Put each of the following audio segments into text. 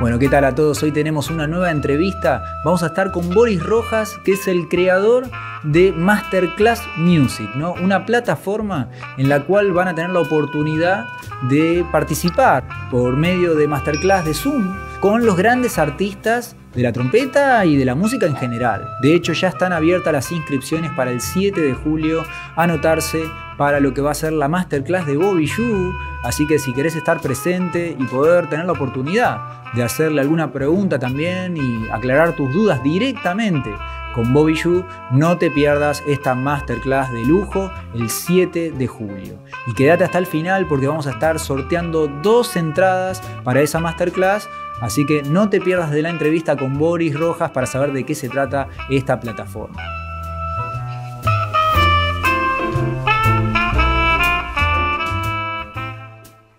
Bueno, ¿qué tal a todos? Hoy tenemos una nueva entrevista. Vamos a estar con Boris Rojas, que es el creador de Masterclass Music, ¿no? Una plataforma en la cual van a tener la oportunidad de participar por medio de Masterclass de Zoom con los grandes artistas de la trompeta y de la música en general. De hecho, ya están abiertas las inscripciones para el 7 de julio, anotarse para lo que va a ser la masterclass de Bobby Yu, Así que si querés estar presente y poder tener la oportunidad de hacerle alguna pregunta también y aclarar tus dudas directamente con Bobby Yu, no te pierdas esta masterclass de lujo el 7 de julio. Y quédate hasta el final porque vamos a estar sorteando dos entradas para esa masterclass. Así que no te pierdas de la entrevista con Boris Rojas para saber de qué se trata esta plataforma.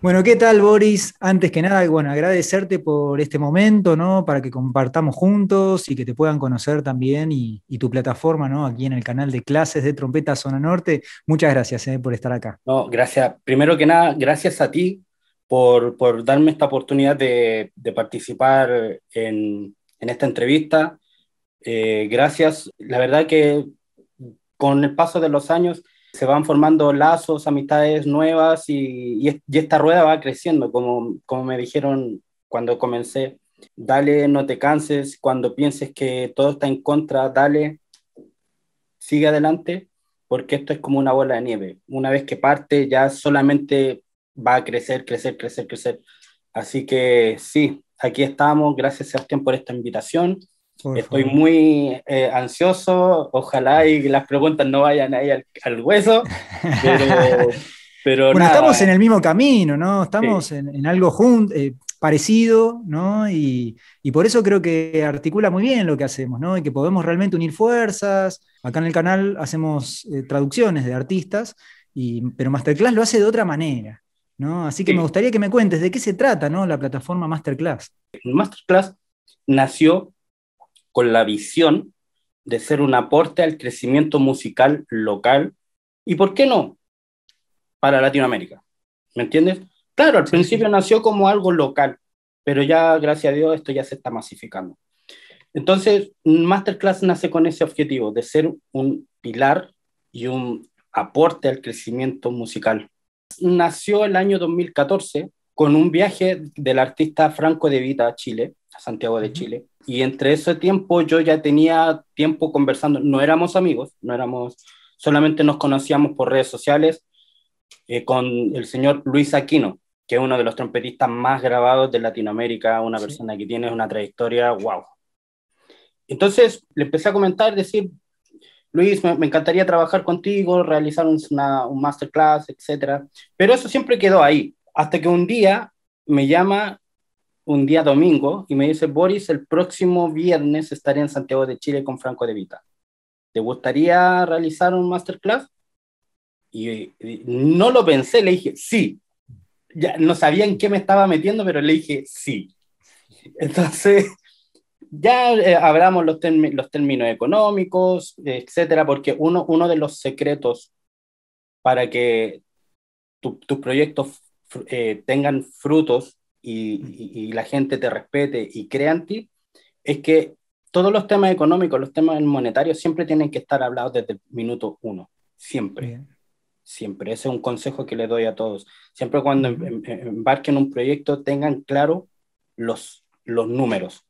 Bueno, ¿qué tal, Boris? Antes que nada, bueno, agradecerte por este momento, ¿no? Para que compartamos juntos y que te puedan conocer también y, tu plataforma, ¿no? Aquí en el canal de clases de trompeta Zona Norte. Muchas gracias eh, por estar acá. No, gracias. Primero que nada, gracias a ti por, darme esta oportunidad de, participar en, esta entrevista. Eh, gracias. La verdad que con el paso de los años se van formando lazos, amistades nuevas y, esta rueda va creciendo, como, como me dijeron cuando comencé. Dale, no te canses, cuando pienses que todo está en contra, dale, sigue adelante, porque esto es como una bola de nieve. Una vez que parte, ya solamente va a crecer, crecer, crecer, crecer. Así que sí, aquí estamos. Gracias, Sebastián, por esta invitación. Estoy muy eh, ansioso, ojalá y las preguntas no vayan ahí al, hueso, pero... bueno, estamos eh. en el mismo camino, ¿no? Estamos en, algo eh, parecido, ¿no? Y, por eso creo que articula muy bien lo que hacemos, ¿no? Y que podemos realmente unir fuerzas. Acá en el canal hacemos traducciones de artistas, pero Masterclass lo hace de otra manera, ¿no? Así que me gustaría que me cuentes de qué se trata, ¿no? La plataforma Masterclass. Masterclass nació con la visión de ser un aporte al crecimiento musical local y, ¿por qué no?, para Latinoamérica. ¿Me entiendes? Claro, al principio nació como algo local, pero ya, gracias a Dios, esto ya se está masificando. Entonces, Masterclass nace con ese objetivo de ser un pilar y un aporte al crecimiento musical. Nació el año 2014 con un viaje del artista Franco De Vita a Chile, Santiago de Chile. Y entre ese tiempo yo ya tenía tiempo conversando, no éramos amigos, no éramos, solamente nos conocíamos por redes sociales eh, con el señor Luis Aquino, que es uno de los trompetistas más grabados de Latinoamérica, una persona que tiene una trayectoria wow. Entonces le empecé a comentar, decir, Luis, me, encantaría trabajar contigo, realizar una, un masterclass, etcétera, Pero eso siempre quedó ahí, hasta que un día me llama un día domingo y me dice, Boris, el próximo viernes estaré en Santiago de Chile con Franco de Vita. ¿Te gustaría realizar un masterclass? Y, no lo pensé, le dije, sí. Ya, no sabía en qué me estaba metiendo, pero le dije, sí. Entonces, ya eh, hablamos los, los, términos económicos, etcétera, porque uno, uno de los secretos para que tus proyectos eh, tengan frutos Mm. y, la gente te respete y crea en ti, es que todos los temas económicos, los temas monetarios siempre tienen que estar hablados desde el minuto uno, siempre. Siempre, ese es un consejo que le doy a todos. Siempre cuando em, em, embarquen un proyecto tengan claro los, los números.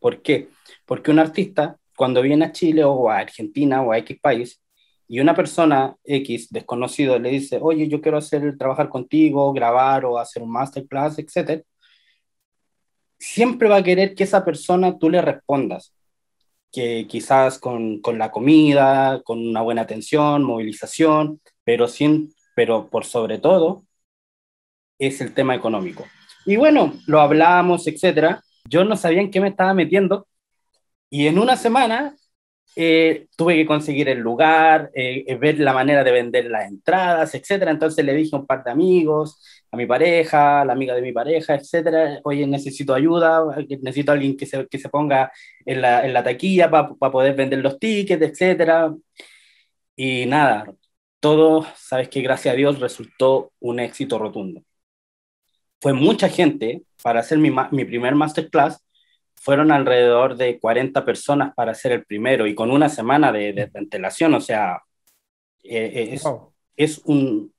¿Por qué? Porque un artista cuando viene a Chile o a Argentina o a X país, y una persona X desconocido le dice, oye, yo quiero hacer, trabajar contigo, grabar o hacer un masterclass, etc., siempre va a querer que esa persona tú le respondas, que quizás con, la comida, con una buena atención, movilización, pero, sin, pero por sobre todo es el tema económico. Y bueno, lo hablamos, etc. Yo no sabía en qué me estaba metiendo. Y en una semana eh, tuve que conseguir el lugar, eh, eh, ver la manera de vender las entradas, etcétera. Entonces le dije a un par de amigos, a mi pareja, a la amiga de mi pareja, etcétera, oye, necesito ayuda, necesito a alguien que se, ponga en la, taquilla para poder vender los tickets, etcétera. Y nada, todo, sabes que gracias a Dios resultó un éxito rotundo. Fue mucha gente para hacer mi, mi primer masterclass fueron alrededor de 40 personas para hacer el primero y con una semana de, de, o sea, eh, eh, es, un,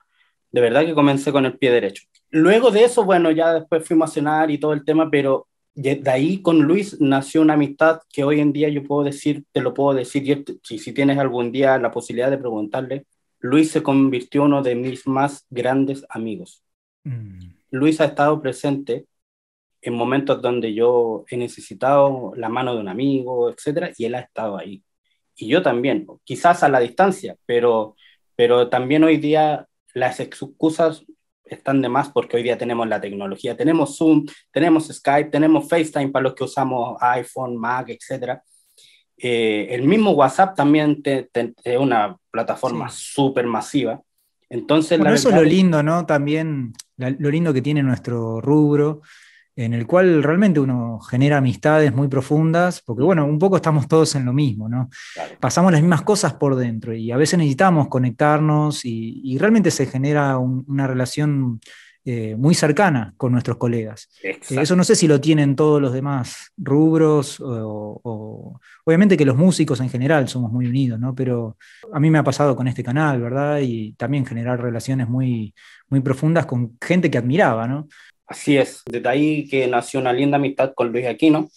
de verdad que comencé con el pie derecho. Luego de eso, bueno, ya después fui a cenar y todo el tema, pero de ahí con Luis nació una amistad que hoy en día yo puedo decir, te lo puedo decir, y si tienes algún día la posibilidad de preguntarle, Luis se convirtió uno de mis más grandes amigos. Mm. Luis ha estado presente en momentos donde yo he necesitado la mano de un amigo, etcétera, y él ha estado ahí. Y yo también, quizás a la distancia, pero, pero también hoy día las excusas están de más porque hoy día tenemos la tecnología, tenemos Zoom, tenemos Skype, tenemos FaceTime para los que usamos iPhone, Mac, etcétera. Eh, el mismo WhatsApp también es una plataforma súper masiva. Entonces, la eso es lo lindo, ¿no? También lo lindo que tiene nuestro rubro, en el cual realmente uno genera amistades muy profundas, porque bueno, un poco estamos todos en lo mismo, ¿no? Pasamos las mismas cosas por dentro y a veces necesitamos conectarnos y, realmente se genera una relación eh, muy cercana con nuestros colegas. Eh, eso no sé si lo tienen todos los demás rubros, o, o, obviamente que los músicos en general somos muy unidos, ¿no? Pero a mí me ha pasado con este canal, ¿verdad? Y también generar relaciones muy, muy profundas con gente que admiraba, ¿no? Así es, desde ahí que nació una linda amistad con Luis Aquino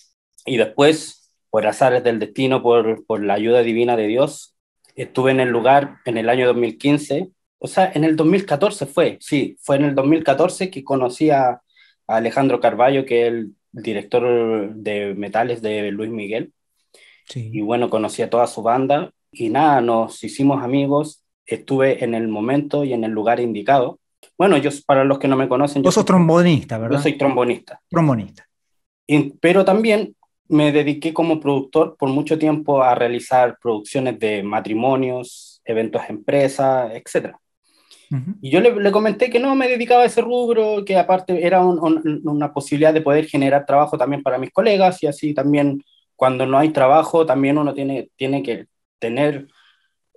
y después, por azares del destino, por, la ayuda divina de Dios, estuve en el lugar en el año 2015, o sea, en el 2014 fue, sí, fue en el 2014 que conocí a, Alejandro Carballo, que es el director de metales de Luis Miguel. Y bueno, conocí a toda su banda y nada, nos hicimos amigos, estuve en el momento y en el lugar indicado bueno, yo, para los que no me conocen. yo soy trombonista, ¿verdad? Yo soy trombonista. Trombonista. pero también me dediqué como productor por mucho tiempo a realizar producciones de matrimonios, eventos de empresa, etc. Y yo le, comenté que no me dedicaba a ese rubro, que aparte era una posibilidad de poder generar trabajo también para mis colegas y así también cuando no hay trabajo también uno tiene, tiene que tener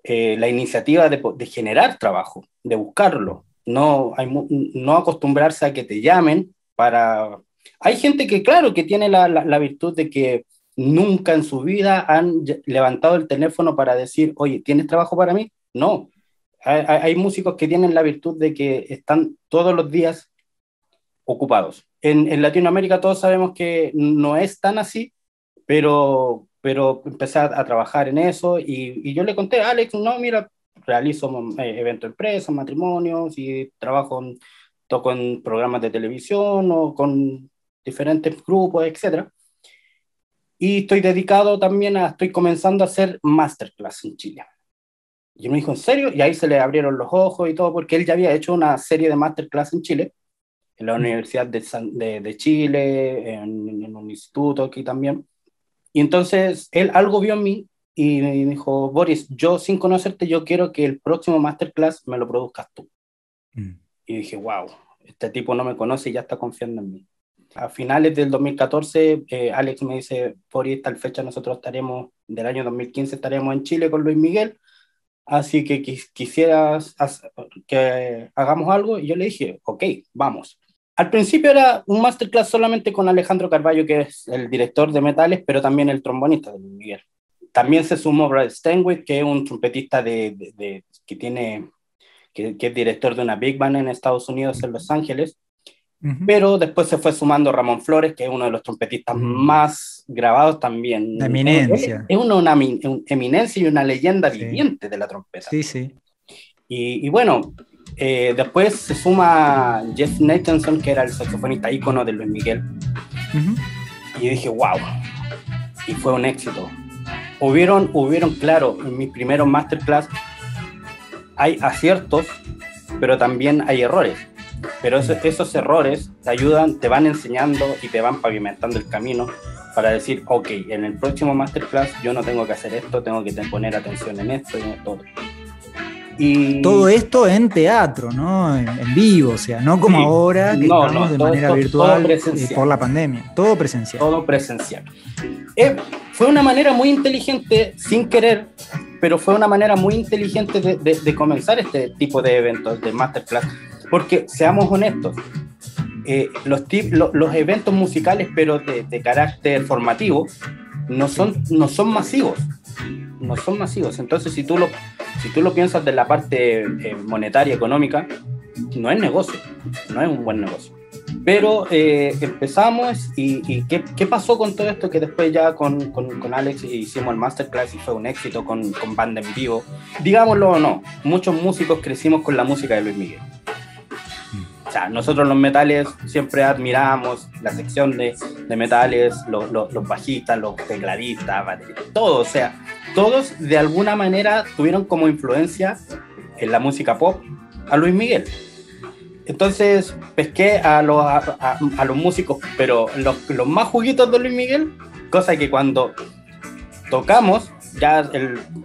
eh, la iniciativa de, generar trabajo, de buscarlo no, no acostumbrarse a que te llamen para... Hay gente que, claro, que tiene la, virtud de que nunca en su vida han levantado el teléfono para decir, oye, ¿tienes trabajo para mí? No. Hay, músicos que tienen la virtud de que están todos los días ocupados. En, Latinoamérica todos sabemos que no es tan así, pero, pero empecé a, trabajar en eso y, y, yo le conté, Alex, no, mira, realizo eventos eh, eventos empresas, matrimonios y trabajo, en, toco en programas de televisión o con diferentes grupos, etc. Y estoy dedicado también a, estoy comenzando a hacer masterclass en Chile. Y me dijo, ¿en serio? Y ahí se le abrieron los ojos y todo, porque él ya había hecho una serie de masterclass en Chile, en la mm. Universidad de, Chile, en, en, un instituto aquí también. Y entonces él algo vio en mí y me dijo, Boris, yo sin conocerte, yo quiero que el próximo masterclass me lo produzcas tú. Mm. Y dije, wow, este tipo no me conoce y ya está confiando en mí. A finales del 2014, eh, Alex me dice, Boris, tal fecha nosotros estaremos, del año 2015 estaremos en Chile con Luis Miguel, así que quisieras que hagamos algo. Y yo le dije, ok, vamos. Al principio era un masterclass solamente con Alejandro Carballo, que es el director de Metales, pero también el trombonista de Luis Miguel. También se sumó Brad Stenwick que es un trompetista de, que tiene que, es director de una big band en Estados Unidos, en Los Ángeles. Pero después se fue sumando Ramón Flores, que es uno de los trompetistas más grabados también. eminencia. Es, una, eminencia y una leyenda viviente de la trompeta. Sí, sí. Y, bueno, eh, después se suma Jeff Nathanson, que era el saxofonista ícono de Luis Miguel. Y dije, wow. Y fue un éxito hubieron, hubieron, claro, en mis primeros masterclass hay aciertos, pero también hay errores. Pero esos, esos errores te ayudan, te van enseñando y te van pavimentando el camino para decir, ok, en el próximo masterclass yo no tengo que hacer esto, tengo que poner atención en esto y en esto. Y... Todo esto en teatro, ¿no? En, vivo, o sea, no como ahora que estamos de manera virtual eh, por la pandemia. Todo presencial. Todo presencial. Eh, fue una manera muy inteligente, sin querer, pero fue una manera muy inteligente de, comenzar este tipo de eventos, de masterclass. Porque seamos honestos, eh, los, eventos musicales, pero de, carácter formativo, no son, masivos. No son masivos. Entonces, si tú lo, piensas de la parte eh, monetaria, económica, no es negocio, no es un buen negocio. Pero eh, empezamos y, ¿qué, pasó con todo esto que después ya con, con, Alex hicimos el masterclass y fue un éxito con, con banda en vivo? Digámoslo o no, muchos músicos crecimos con la música de Luis Miguel. O sea, nosotros los metales siempre admiramos la sección de, de metales, los, los, los, bajistas, los tecladistas, todo. O sea, todos de alguna manera tuvieron como influencia en la música pop a Luis Miguel. Entonces pesqué a los, músicos, pero los, más juguitos de Luis Miguel, cosa que cuando tocamos, ya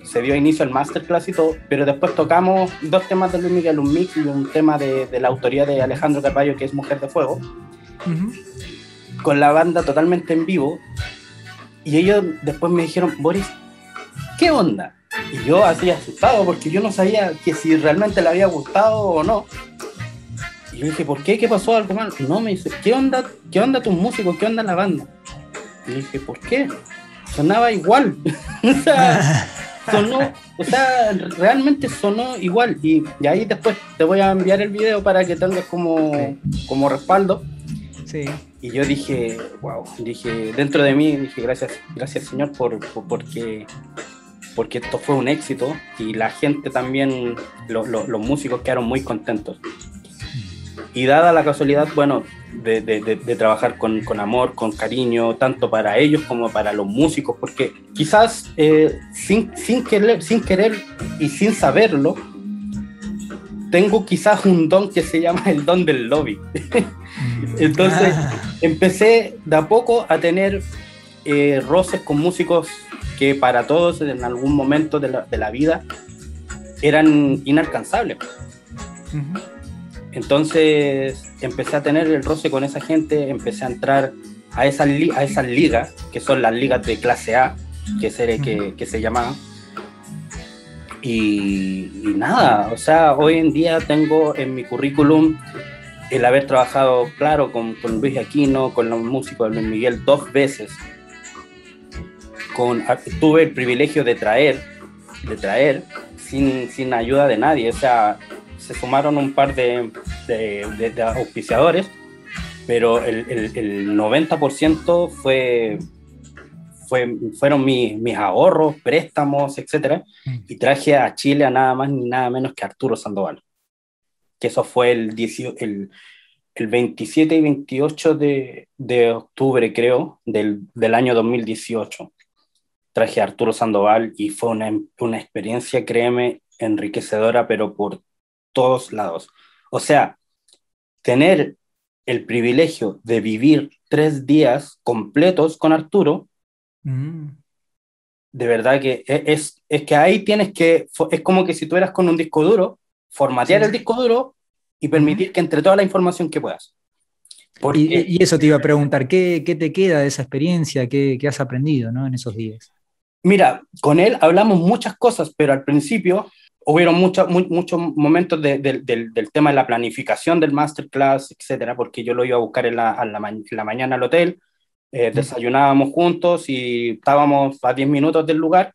se dio inicio el masterclass y todo, pero después tocamos dos temas de Luis Miguel, un mix y un tema de, la autoría de Alejandro Carballo, que es Mujer de Fuego, con la banda totalmente en vivo. Y ellos después me dijeron, Boris, ¿qué onda? Y yo así asustado porque yo no sabía que si realmente le había gustado o no. Y dije, ¿por qué? ¿Qué pasó? ¿Algo mal? No, me dice, ¿qué onda, qué onda tus músicos? ¿Qué onda la banda? Y dije, ¿por qué? Sonaba igual. o sea, sonó, o sea, realmente sonó igual. Y, ahí después te voy a enviar el video para que tengas como, como respaldo. Sí. Y yo dije, wow, dije, dentro de mí, dije, gracias, gracias Señor por, por porque, esto fue un éxito y la gente también, los músicos quedaron muy contentos. Y dada la casualidad, bueno, de, de, trabajar con, con, amor, con cariño, tanto para ellos como para los músicos, porque quizás eh, sin, sin, querer, sin querer y sin saberlo, tengo quizás un don que se llama el don del lobby. Entonces, ah. empecé de a poco a tener eh, roces con músicos que para todos en algún momento de la, de la vida eran inalcanzables. Uh entonces empecé a tener el roce con esa gente, empecé a entrar a esas, a esas ligas, que son las ligas de clase A, que se, que, se llamaban. Y, nada, o sea, hoy en día tengo en mi currículum el haber trabajado, claro, con, con Luis Aquino, con los músicos de Luis Miguel dos veces. Con, tuve el privilegio de traer, de traer, sin, sin ayuda de nadie, o sea, se sumaron un par de, de, auspiciadores, pero el, 90% fue, fue, fueron mis, ahorros, préstamos, etcétera mm. Y traje a Chile a nada más ni nada menos que Arturo Sandoval, que eso fue el, el, el 27 y 28 de, octubre, creo, del, año 2018. Traje a Arturo Sandoval y fue una, una experiencia, créeme, enriquecedora, pero por todos lados. O sea, tener el privilegio de vivir tres días completos con Arturo, mm. de verdad que e-, es, que ahí tienes que, es como que si tú eras con un disco duro, formatear el disco duro y permitir que entre toda la información que puedas. Por Y, eso te iba a preguntar, ¿qué, qué te queda de esa experiencia? ¿Qué, ¿Qué, has aprendido ¿no? en esos días? Mira, con él hablamos muchas cosas, pero al principio hubieron muchos muchos momentos del, tema de la planificación del masterclass, etcétera, porque yo lo iba a buscar en la, en la, mañana al hotel, eh, desayunábamos juntos y estábamos a 10 minutos del lugar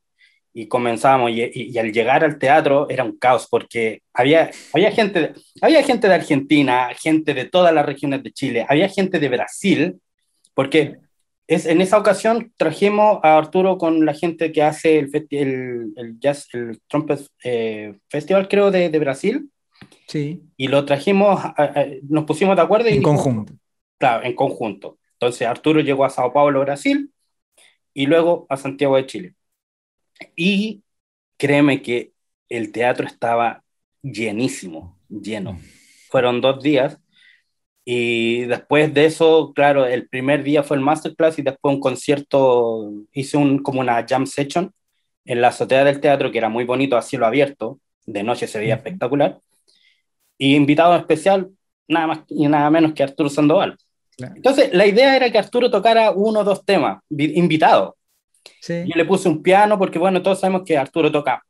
y comenzábamos. Y, y, al llegar al teatro era un caos porque había, había, gente, había gente de Argentina, gente de todas las regiones de Chile, había gente de Brasil, porque es, en esa ocasión trajimos a Arturo con la gente que hace el, el, el jazz, el Trumpet eh, Festival, creo, de, Brasil. Sí. Y lo trajimos, nos pusimos de acuerdo. Y en conjunto. Claro, en conjunto. Entonces Arturo llegó a Sao Paulo, Brasil, y luego a Santiago de Chile. Y créeme que el teatro estaba llenísimo, lleno. Mm. Fueron dos días y después de eso, claro, el primer día fue el masterclass y después un concierto, hice un, como una jam session en la azotea del teatro, que era muy bonito, a cielo abierto, de noche se veía espectacular. Y invitado especial, nada más y nada menos que Arturo Sandoval. Entonces, la idea era que Arturo tocara uno o dos temas, invitado. Sí. Yo le puse un piano porque, bueno, todos sabemos que Arturo toca.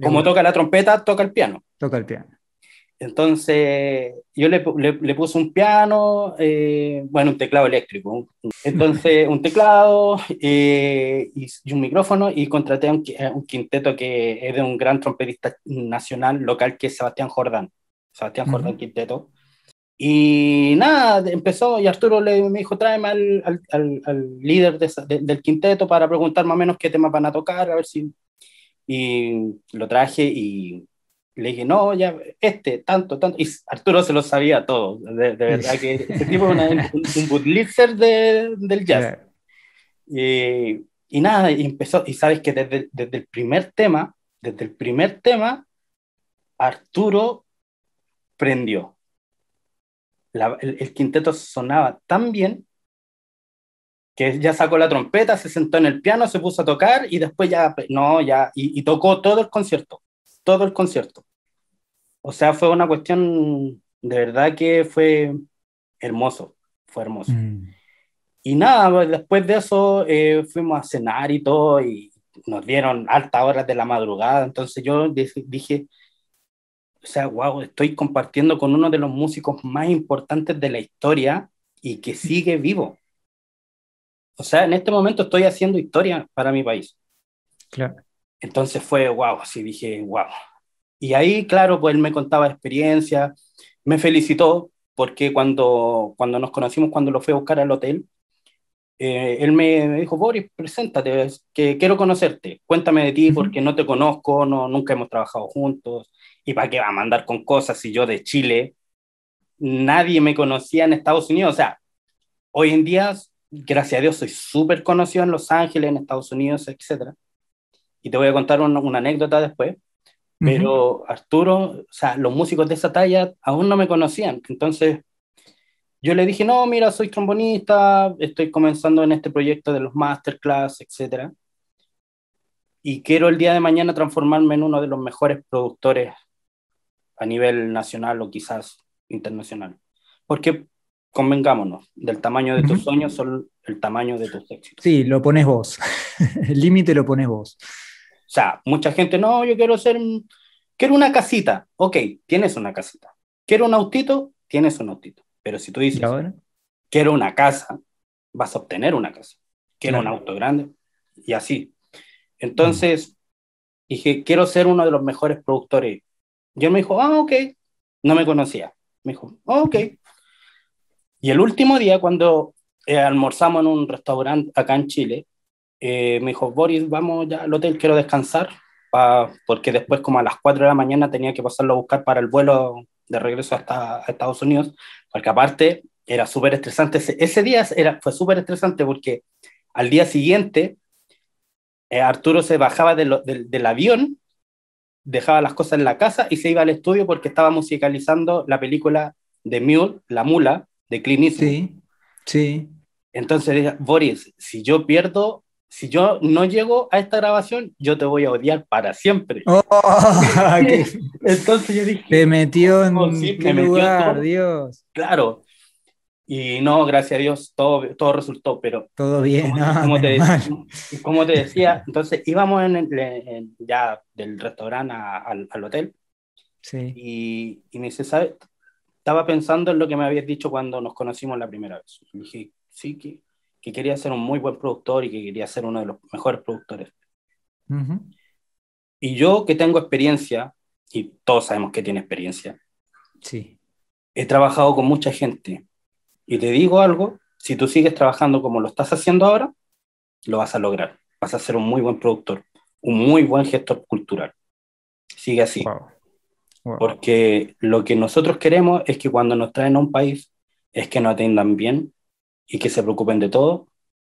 Como toca la trompeta, toca el piano. Toca el piano. Entonces, yo le, puse un piano, eh, bueno, un teclado eléctrico. Entonces, un teclado eh, y, un micrófono y contraté un, un, quinteto que es de un gran trompetista nacional local que es Sebastián Jordán. Sebastián Jordán Quinteto. Y nada, empezó y Arturo me dijo, tráeme al, líder del quinteto para preguntar más o menos qué temas van a tocar, a ver si... Y lo traje y le dije, no, ya, este, tanto, tanto. Y Arturo se lo sabía todo, de, verdad que ese tipo es un, un de, del jazz. Eh, y, nada, y empezó, y sabes que desde, desde, el primer tema, desde el primer tema, Arturo prendió. el, quinteto sonaba tan bien que ya sacó la trompeta, se sentó en el piano, se puso a tocar y después ya, no, ya, y, y tocó todo el concierto todo el concierto. O sea, fue una cuestión de verdad que fue hermoso, fue hermoso. Mm. Y nada, pues, después de eso eh, fuimos a cenar y todo, y nos dieron altas horas de la madrugada. Entonces yo dije, o sea, wow, estoy compartiendo con uno de los músicos más importantes de la historia y que sigue vivo. O sea, en este momento estoy haciendo historia para mi país. Claro. Entonces fue wow, sí dije wow. Y ahí, claro, pues él me contaba experiencia me felicitó, porque cuando, cuando nos conocimos, cuando lo fui a buscar al hotel, eh, él me, dijo, Boris, preséntate, que quiero conocerte, cuéntame de ti, porque no te conozco, no, nunca hemos trabajado juntos, y para qué va a mandar con cosas si yo de Chile, nadie me conocía en Estados Unidos, o sea, hoy en día, gracias a Dios, soy súper conocido en Los Ángeles, en Estados Unidos, etcétera, y te voy a contar una anécdota después, pero Arturo, o sea, los músicos de esa talla aún no me conocían, entonces yo le dije, no, mira, soy trombonista, estoy comenzando en este proyecto de los masterclass, etc. Y quiero el día de mañana transformarme en uno de los mejores productores a nivel nacional o quizás internacional. Porque, convengámonos, del tamaño de tus sueños son el tamaño de tus éxitos. Sí, lo pones vos. el límite lo pones vos. O sea, mucha gente, no, yo quiero ser, quiero una casita. Ok, tienes una casita. Quiero un autito, tienes un autito. Pero si tú dices, quiero una casa, vas a obtener una casa. Quiero un auto grande y así. Entonces, dije, quiero ser uno de los mejores productores. Yo me dijo, ah, ok. No me conocía. Me dijo, ah, ok. Y el último día, cuando eh, almorzamos en un restaurante acá en Chile, eh, me dijo, Boris, vamos ya al hotel, quiero descansar, pa, porque después como a las 4 de la mañana tenía que pasarlo a buscar para el vuelo de regreso hasta Estados Unidos, porque aparte era súper estresante, ese, día era, fue súper estresante porque al día siguiente eh, Arturo se bajaba del avión, dejaba las cosas en la casa y se iba al estudio porque estaba musicalizando la película de Mule, La Mula, de Clint Eastwood. Sí, sí. Entonces, Boris, si yo pierdo si yo no llego a esta grabación, yo te voy a odiar para siempre. Oh, entonces yo dije... Te metió en un oh, lugar, Dios. Claro. Y no, gracias a Dios, todo, todo resultó, pero... Todo bien, como, ah, te, decía, entonces íbamos ya del restaurante al, hotel. Sí. Y, y me dice, ¿sabes? Estaba pensando en lo que me habías dicho cuando nos conocimos la primera vez. Y dije, sí, que que quería ser un muy buen productor y que quería ser uno de los mejores productores. Y yo que tengo experiencia, y todos sabemos que tiene experiencia, sí. he trabajado con mucha gente. Y te digo algo, si tú sigues trabajando como lo estás haciendo ahora, lo vas a lograr. Vas a ser un muy buen productor, un muy buen gestor cultural. Sigue así. Porque lo que nosotros queremos es que cuando nos traen a un país, es que nos atiendan bien, y que se preocupen de todo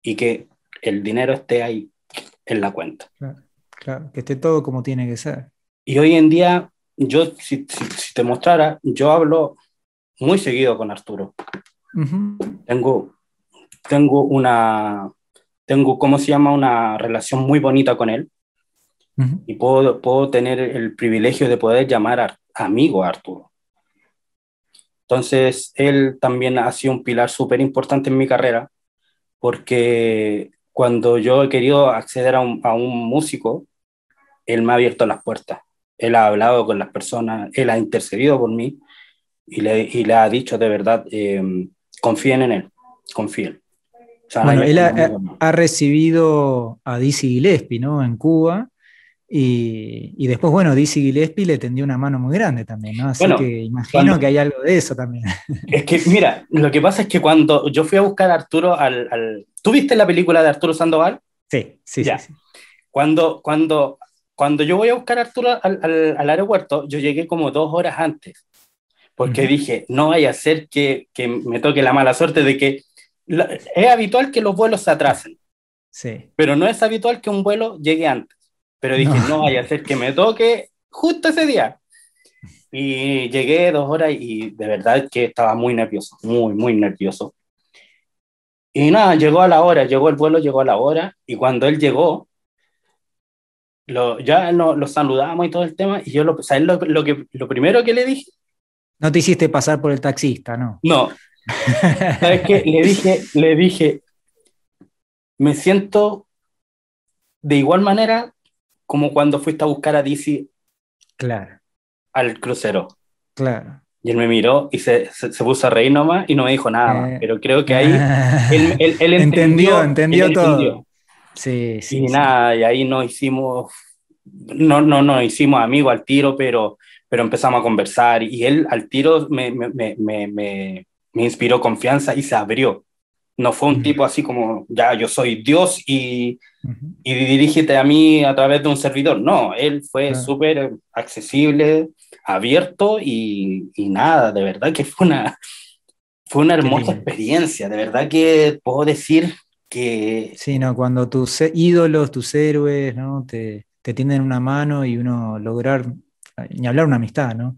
y que el dinero esté ahí en la cuenta. Claro, claro que esté todo como tiene que ser. Y hoy en día, yo, si, si, te mostrara, yo hablo muy seguido con Arturo. Tengo, tengo una, tengo, ¿cómo se llama? Una relación muy bonita con él. Y puedo, puedo tener el privilegio de poder llamar a, amigo a Arturo. Entonces, él también ha sido un pilar súper importante en mi carrera, porque cuando yo he querido acceder a un, músico, él me ha abierto las puertas, él ha hablado con las personas, él ha intercedido por mí y le, ha dicho de verdad, em, confíen en él, confíen. él ha, recibido a Dizzy Gillespie, ¿no? En Cuba, y, después, bueno, Dizzy Gillespie le tendió una mano muy grande también, ¿no? Así que imagino que hay algo de eso también. Es que, mira, lo que pasa es que cuando yo fui a buscar a Arturo al. ¿Tú viste la película de Arturo Sandoval? Sí, sí, sí, Cuando, cuando, cuando yo voy a buscar a Arturo al, aeropuerto, yo llegué como dos horas antes, porque dije, no vaya a ser que, me toque la mala suerte de que. es habitual que los vuelos se atrasen. Sí. Pero no es habitual que un vuelo llegue antes. Pero dije, no. hay vaya a ser que me toque justo ese día. Y llegué dos horas y de verdad que estaba muy nervioso, muy, muy nervioso. Y nada, llegó a la hora, llegó el vuelo, llegó a la hora. Y cuando él llegó, lo, ya lo, lo saludamos y todo el tema. Y yo, lo, ¿sabes lo, que, lo primero que le dije? No te hiciste pasar por el taxista, ¿no? No. ¿Sabes qué? Le dije, le dije, me siento de igual manera como cuando fuiste a buscar a Dizzy claro. al crucero. Claro. Y él me miró y se, se, puso a reír nomás y no me dijo nada eh. Pero creo que ahí él, él, entendió, entendió, todo. Sí, sí. Y nada, y ahí nos hicimos, no, no, no, hicimos amigos al tiro, pero, pero empezamos a conversar y él al tiro me, me, me, me inspiró confianza y se abrió. No fue un tipo así como, ya, yo soy Dios y, dirígete a mí a través de un servidor. No, él fue súper accesible, abierto y, nada, de verdad que fue una, fue una hermosa experiencia. De verdad que puedo decir que... Sí, cuando tus ídolos, tus héroes, ¿no? Te, te tienden una mano y uno lograr, eh, ni hablar una amistad, ¿no?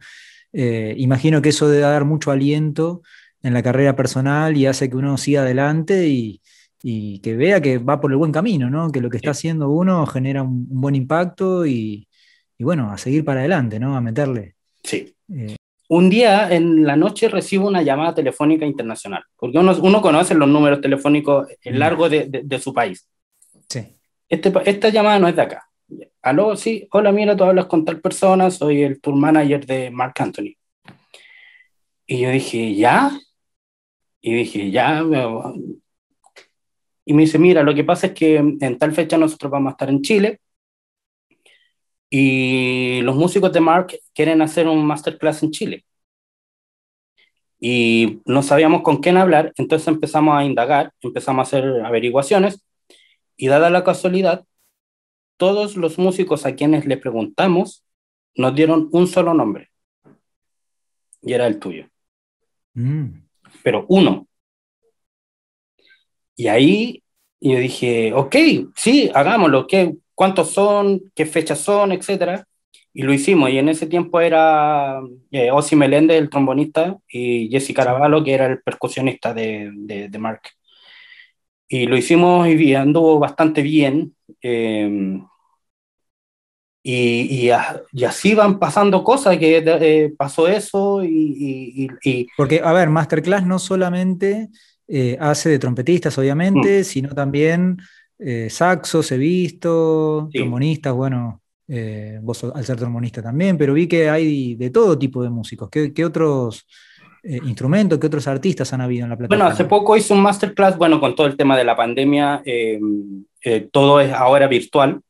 Eh, imagino que eso debe dar mucho aliento en la carrera personal y hace que uno siga adelante y, que vea que va por el buen camino, ¿no? que lo que está haciendo uno genera un, buen impacto y, bueno, a seguir para adelante, ¿no? a meterle. Sí. Eh, un día en la noche recibo una llamada telefónica internacional, porque uno, uno conoce los números telefónicos en mm. largo de, su país. Sí. Este esta llamada no es de acá. Aló, sí, hola, mira, tú hablas con tal persona, soy el tour manager de Mark Anthony. Y yo dije, ¿ya? Y dije, ya. Y me dice, mira, lo que pasa es que en tal fecha nosotros vamos a estar en Chile y los músicos de Mark quieren hacer un masterclass en Chile. Y no sabíamos con quién hablar, entonces empezamos a indagar, empezamos a hacer averiguaciones y dada la casualidad, todos los músicos a quienes le preguntamos nos dieron un solo nombre y era el tuyo. Mm pero uno. Y ahí yo dije, ok, sí, hagámoslo, ¿qué, ¿cuántos son? ¿Qué fechas son? Etcétera. Y lo hicimos, y en ese tiempo era eh, Meléndez, el trombonista, y Jesse Caraballo, que era el percusionista de, de, Mark. Y lo hicimos y anduvo bastante bien. Eh, y, y, así van pasando cosas, que eh, pasó eso y, Porque, a ver, Masterclass no solamente eh, hace de trompetistas, obviamente, mm. sino también eh, saxos, he visto, trombonistas, bueno, vos al ser trombonista también, pero vi que hay de todo tipo de músicos. ¿Qué, qué otros instrumentos, qué otros artistas han habido en la plataforma? Bueno, hace poco hice un Masterclass, bueno, con todo el tema de la pandemia, todo es ahora virtual.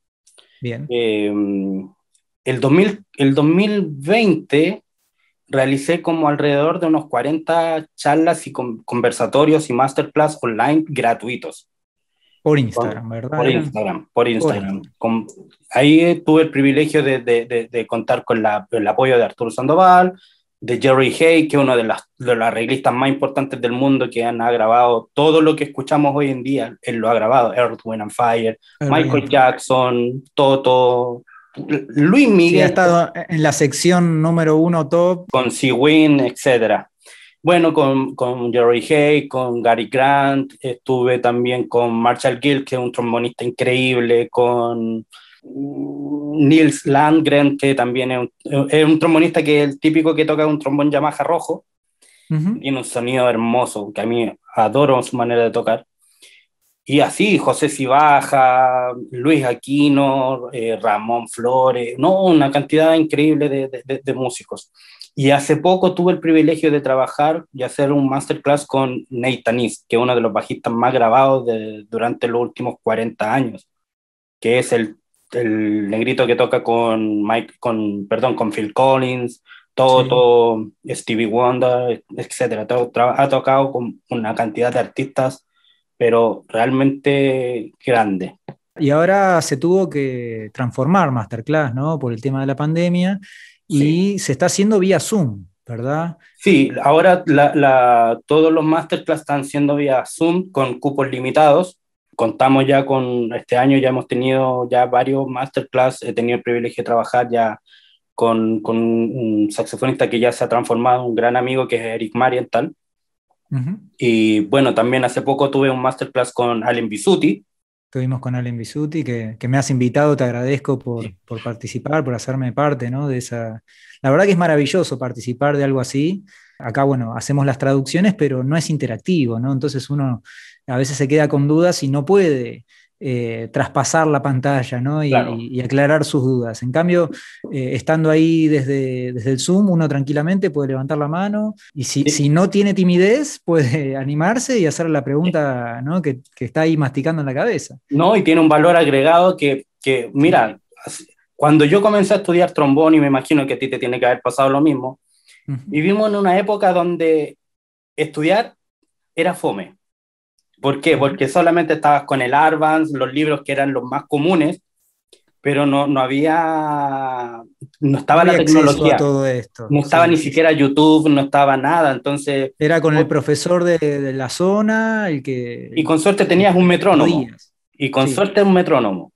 Bien. Eh, el, 2000, el 2020 realicé como alrededor de unos 40 charlas y conversatorios y masterclass online gratuitos. Por Instagram, ¿verdad? Por Instagram, por Instagram. ahí tuve el privilegio de, contar con el apoyo de Arturo Sandoval, de Jerry Hay, que es uno de, las, de los arreglistas más importantes del mundo, que han grabado todo lo que escuchamos hoy en día, él lo ha grabado, Earth, Wind and Fire, Michael Jackson, Toto, Luis Miguel. Sí, ha estado en la sección número uno top. Con Siwin, etc. Bueno, con, con, Jerry Hay, con Gary Grant, estuve también con Marshall Gill, que es un trombonista increíble, con Nils Landgren, que también es un, trombonista que es el típico que toca un trombón Yamaha rojo. y Tiene un sonido hermoso, que a mí adoro su manera de tocar. Y así, José Cibaja, Luis Aquino, eh, Ramón Flores, no, una cantidad increíble de, músicos. Y hace poco tuve el privilegio de trabajar y hacer un masterclass con Nathan East, que es uno de los bajistas más grabados durante los últimos 40 años, que es el el negrito que toca con Mike, con, perdón, con Phil Collins, Toto, Stevie Wonder, etcétera. Ha tocado con una cantidad de artistas, pero realmente grande. Y ahora se tuvo que transformar Masterclass, ¿no? Por el tema de la pandemia. Y se está haciendo vía Zoom, ¿verdad? Sí, ahora todos los Masterclass están siendo vía Zoom con cupos limitados contamos ya con, este año ya hemos tenido ya varios masterclass, he tenido el privilegio de trabajar ya con, un saxofonista que ya se ha transformado, un gran amigo que es Eric Marienthal. Y bueno, también hace poco tuve un masterclass con Allen Bisuti. Tuvimos con Allen Bisuti, que, me has invitado, te agradezco por, por participar, por hacerme parte ¿no? de esa... La verdad que es maravilloso participar de algo así Acá, bueno, hacemos las traducciones, pero no es interactivo, ¿no? Entonces uno a veces se queda con dudas y no puede eh, traspasar la pantalla ¿no? y, aclarar sus dudas. En cambio, eh, estando ahí desde, desde, el Zoom, uno tranquilamente puede levantar la mano y si, no tiene timidez, puede animarse y hacer la pregunta ¿no? que, está ahí masticando en la cabeza. No, y tiene un valor agregado que, que mira, cuando yo comencé a estudiar trombón, y me imagino que a ti te tiene que haber pasado lo mismo, Vivimos en una época donde estudiar era fome. ¿Por qué? Porque solamente estabas con el Arvans, los libros que eran los más comunes, pero no, había, no estaba la tecnología. todo esto. No estaba ni siquiera YouTube, no estaba nada, entonces... Era con el profesor de, la zona, el que... Y con suerte tenías un metrónomo. Y con suerte un metrónomo.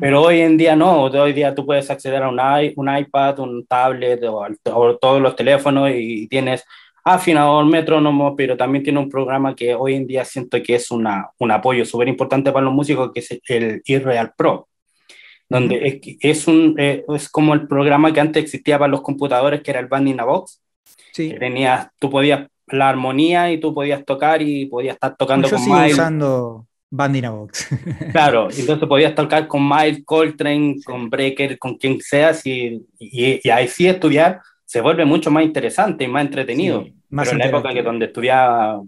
Pero hoy en día no, hoy en día tú puedes acceder a un, iPad, un tablet o, todos los teléfonos y, tienes afinador, metrónomo, pero también tiene un programa que hoy en día siento que es un apoyo súper importante para los músicos, que es el iReal Pro donde es, un, eh, es como el programa que antes existía para los computadores, que era el Band in a Box. Sí. tenías, tú podías la armonía y tú podías tocar y podías estar tocando Yo con sigo usando box Claro, entonces podías tocar con Miles, Coltrane, con Breaker, con quien sea y, y, ahí sí estudiar se vuelve mucho más interesante y más entretenido. Pero en la época que donde estudiaba,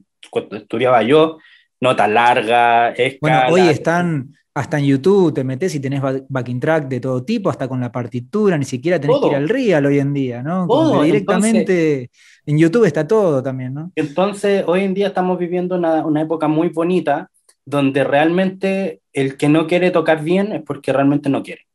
estudiaba yo, nota larga, Bueno, hoy están hasta en YouTube, te metes y tenés backing track de todo tipo, hasta con la partitura, ni siquiera tenés que ir al real hoy en día, ¿no? Todo, directamente en YouTube está todo también, ¿no? Entonces, hoy en día estamos viviendo una, una época muy bonita donde realmente el que no quiere tocar bien es porque realmente no quiere.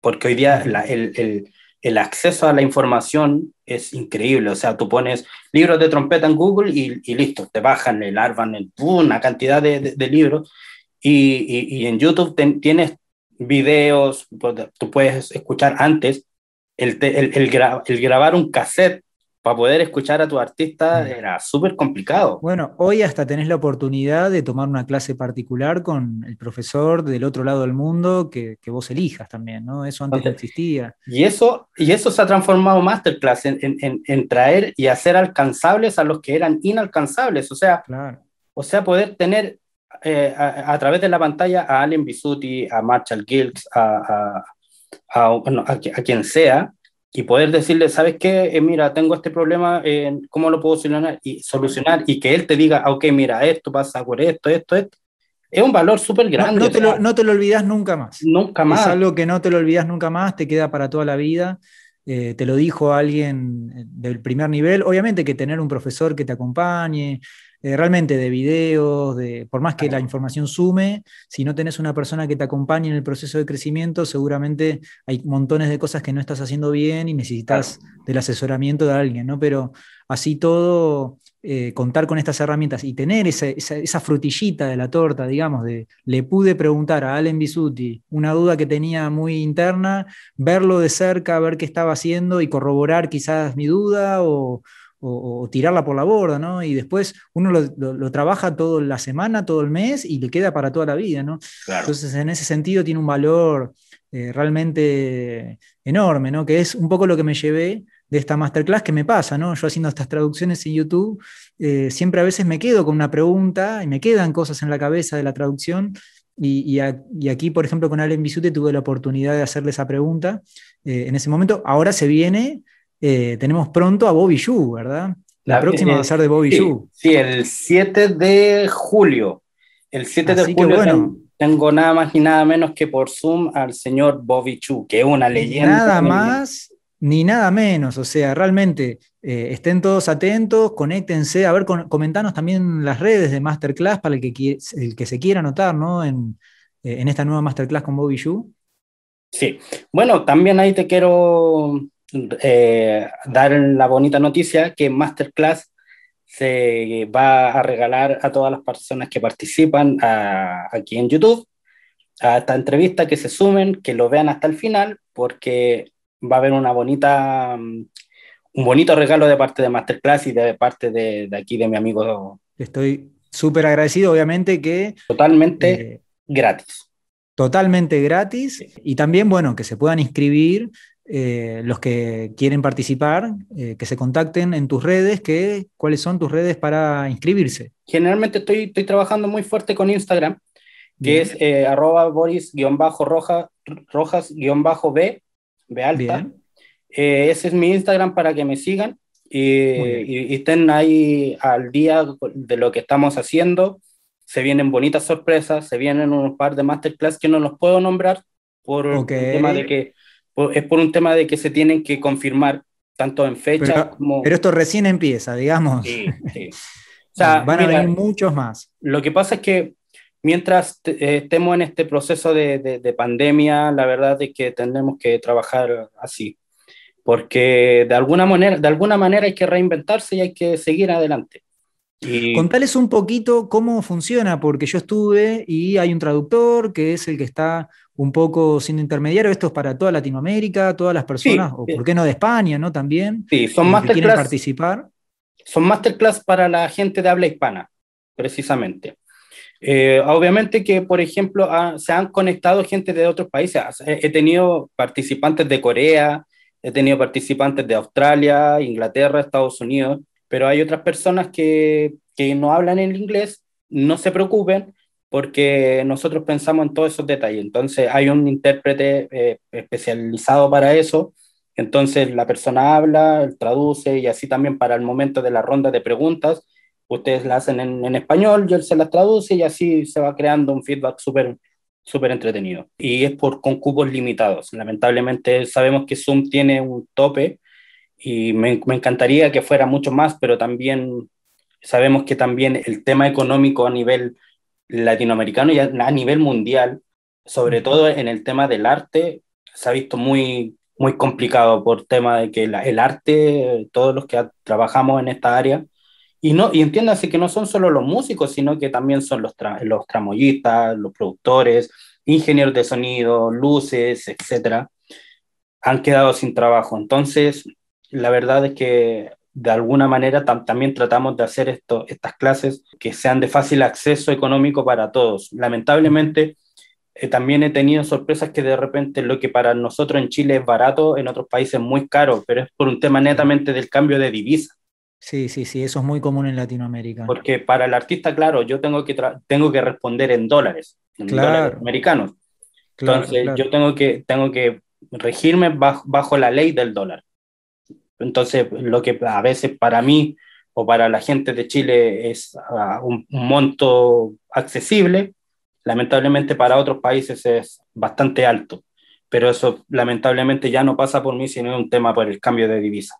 Porque hoy día el, acceso a la información es increíble. O sea, tú pones libros de trompeta en Google y, listo, te bajan el Arvan, el, una cantidad de, libros. Y, en YouTube tienes videos, tú puedes escuchar antes el, el, grabar un cassette para poder escuchar a tu artista mm. era súper complicado. Bueno, hoy hasta tenés la oportunidad de tomar una clase particular con el profesor del otro lado del mundo que, vos elijas también, ¿no? Eso antes no existía. Y eso, y eso se ha transformado Masterclass en, en, en, traer y hacer alcanzables a los que eran inalcanzables, o sea, o sea poder tener eh, a, través de la pantalla a Allen Bisuti, a Marshall Gilks, a, a, a quien sea, y poder decirle, ¿sabes qué? Eh, mira, tengo este problema, eh, ¿cómo lo puedo solucionar? Y, solucionar y que él te diga, ah, ok, mira, esto pasa por esto, esto, esto. Es un valor súper grande. No, te lo, no, olvidas nunca más. Nunca más. Es algo que no te lo olvidas nunca más, te queda para toda la vida. Eh, te lo dijo alguien del primer nivel. Obviamente que tener un profesor que te acompañe, eh, realmente de videos, de, por más que la información sume, si no tenés una persona que te acompañe en el proceso de crecimiento, seguramente hay montones de cosas que no estás haciendo bien y necesitas del asesoramiento de alguien, ¿no? Pero así todo, eh, contar con estas herramientas y tener esa, frutillita de la torta, digamos, de le pude preguntar a Allen Bisuti una duda que tenía muy interna, verlo de cerca, ver qué estaba haciendo y corroborar quizás mi duda o o, tirarla por la borda, ¿no? Y después uno lo, trabaja toda la semana, todo el mes y le queda para toda la vida, ¿no? Entonces, en ese sentido tiene un valor eh, realmente enorme, ¿no? Que es un poco lo que me llevé de esta masterclass que me pasa, ¿no? Yo haciendo estas traducciones en YouTube, eh, siempre a veces me quedo con una pregunta y me quedan cosas en la cabeza de la traducción y, aquí, por ejemplo, con Allen Bisute tuve la oportunidad de hacerle esa pregunta eh, en ese momento. Ahora se viene eh, tenemos pronto a Bobby Yu, ¿verdad? La, próxima eh, va a ser de Bobby Sí, el 7 de julio. El 7 de julio. Bueno, tengo nada más ni nada menos que por Zoom al señor Bobby Chu, que es una leyenda. Nada más ni nada menos. O sea, realmente eh, estén todos atentos, conéctense. A ver, comentanos también las redes de Masterclass para el que, el que se quiera anotar ¿no? En, en, esta nueva Masterclass con Bobby Yu. Sí, bueno, también ahí te quiero eh, dar la bonita noticia que Masterclass se va a regalar a todas las personas que participan aquí en YouTube a esta entrevista, que se sumen, que lo vean hasta el final, porque va a haber una bonita, mm, un bonito regalo de parte de Masterclass y de parte de, aquí de mi amigo. Estoy súper agradecido, obviamente, que... Totalmente eh, gratis. Totalmente gratis. Y también, bueno, que se puedan inscribir eh, los que quieren participar, eh, que se contacten en tus redes, que, cuáles son tus redes para inscribirse. Generalmente estoy, estoy trabajando muy fuerte con Instagram, que es eh, arroba boris-rojas-b, ese es mi Instagram para que me sigan y, estén ahí al día de lo que estamos haciendo. Se vienen bonitas sorpresas, se vienen unos par de masterclass que no los puedo nombrar por el tema de que es por un tema de que se tienen que confirmar tanto en fecha como... Pero esto recién empieza, digamos. Sí, sí. Van a haber muchos más. Lo que pasa es que mientras eh, estemos en este proceso de, de, pandemia, la verdad es que tendremos que trabajar así, porque de alguna, manera, de alguna manera hay que reinventarse y hay que seguir adelante. Y... Contales un poquito cómo funciona, porque yo estuve y hay un traductor que es el que está un poco siendo intermediario. Esto es para toda Latinoamérica, todas las personas, o por qué no de España, ¿no? También. Sí, son masterclass. participar. Son masterclass para la gente de habla hispana, precisamente. Eh, obviamente que, por ejemplo, ah, se han conectado gente de otros países. Ah, he tenido participantes de Corea, he tenido participantes de Australia, Inglaterra, Estados Unidos pero hay otras personas que, que no hablan el inglés, no se preocupen porque nosotros pensamos en todos esos detalles. Entonces hay un intérprete eh, especializado para eso. Entonces la persona habla, traduce y así también para el momento de la ronda de preguntas, ustedes la hacen en, español, yo se las traduce y así se va creando un feedback súper súper entretenido. Y es por con cupos limitados. Lamentablemente sabemos que Zoom tiene un tope y me, encantaría que fuera mucho más, pero también sabemos que también el tema económico a nivel latinoamericano y a nivel mundial, sobre todo en el tema del arte, se ha visto muy, muy complicado por tema de que el arte, todos los que trabajamos en esta área, y, no, y entiéndase que no son solo los músicos, sino que también son los, los tramoyistas, los productores, ingenieros de sonido, luces, etcétera, han quedado sin trabajo. Entonces, la verdad es que de alguna manera también tratamos de hacer esto, estas clases que sean de fácil acceso económico para todos. Lamentablemente, eh, también he tenido sorpresas que de repente lo que para nosotros en Chile es barato, en otros países muy caro, pero es por un tema netamente del cambio de divisa. Sí, sí, sí, eso es muy común en Latinoamérica. Porque para el artista, claro, yo tengo que, tengo que responder en dólares, en dólares americanos. Entonces, yo tengo que, tengo que regirme bajo, bajo la ley del dólar. Entonces, lo que a veces para mí o para la gente de Chile es ah, un, monto accesible, lamentablemente para otros países es bastante alto, pero eso lamentablemente ya no pasa por mí, sino es un tema por el cambio de divisa.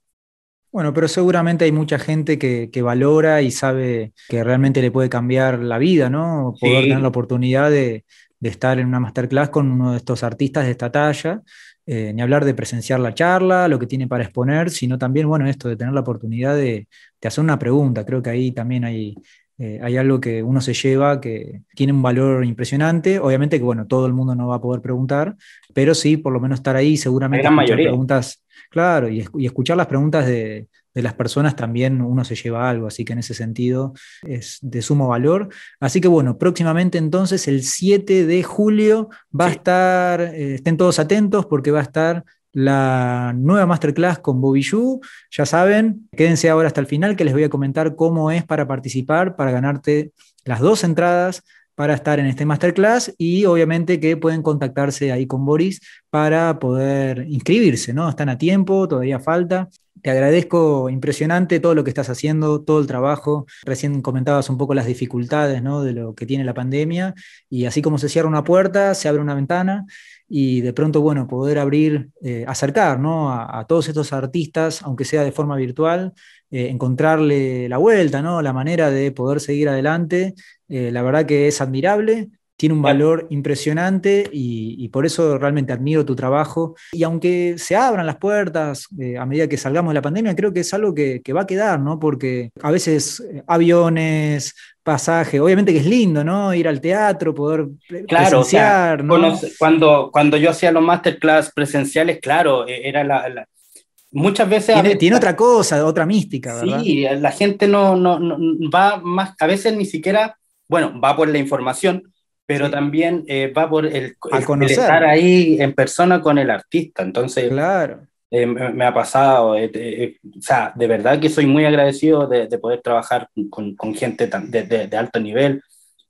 Bueno, pero seguramente hay mucha gente que, valora y sabe que realmente le puede cambiar la vida, ¿no? Poder tener la oportunidad de estar en una masterclass con uno de estos artistas de esta talla eh, ni hablar de presenciar la charla, lo que tiene para exponer, sino también, bueno, esto de tener la oportunidad de, hacer una pregunta. Creo que ahí también hay, eh, hay algo que uno se lleva que tiene un valor impresionante. Obviamente que, bueno, todo el mundo no va a poder preguntar, pero sí, por lo menos estar ahí, seguramente. La Preguntas, claro, y, escuchar las preguntas de, de las personas también uno se lleva algo, así que en ese sentido es de sumo valor. Así que bueno, próximamente entonces el 7 de julio va a estar, eh, estén todos atentos porque va a estar la nueva masterclass con Bobby Yu. Ya saben, quédense ahora hasta el final que les voy a comentar cómo es para participar, para ganarte las dos entradas para estar en este masterclass y obviamente que pueden contactarse ahí con Boris para poder inscribirse, ¿no? Están a tiempo, todavía falta. Te agradezco, impresionante todo lo que estás haciendo, todo el trabajo. Recién comentabas un poco las dificultades ¿no? de lo que tiene la pandemia y así como se cierra una puerta, se abre una ventana y de pronto, bueno, poder abrir, eh, acercar ¿no? a todos estos artistas, aunque sea de forma virtual, eh, encontrarle la vuelta, ¿no? La manera de poder seguir adelante. Eh, la verdad que es admirable, tiene un valor impresionante y, por eso realmente admiro tu trabajo. Y aunque se abran las puertas eh, a medida que salgamos de la pandemia, creo que es algo que, va a quedar, ¿no? Porque a veces aviones, pasaje, obviamente que es lindo, ¿no? Ir al teatro, poder presenciar, Cuando, cuando yo hacía los masterclass presenciales, claro, e-, era la muchas veces... Tiene, otra cosa, otra mística, ¿verdad? Sí, la gente no, va más, a veces ni siquiera, bueno, va por la información, pero también eh, va por el, estar ahí en persona con el artista. Entonces, claro. Eh, me, ha pasado, eh, o sea, de verdad que soy muy agradecido de, poder trabajar con, gente de, alto nivel,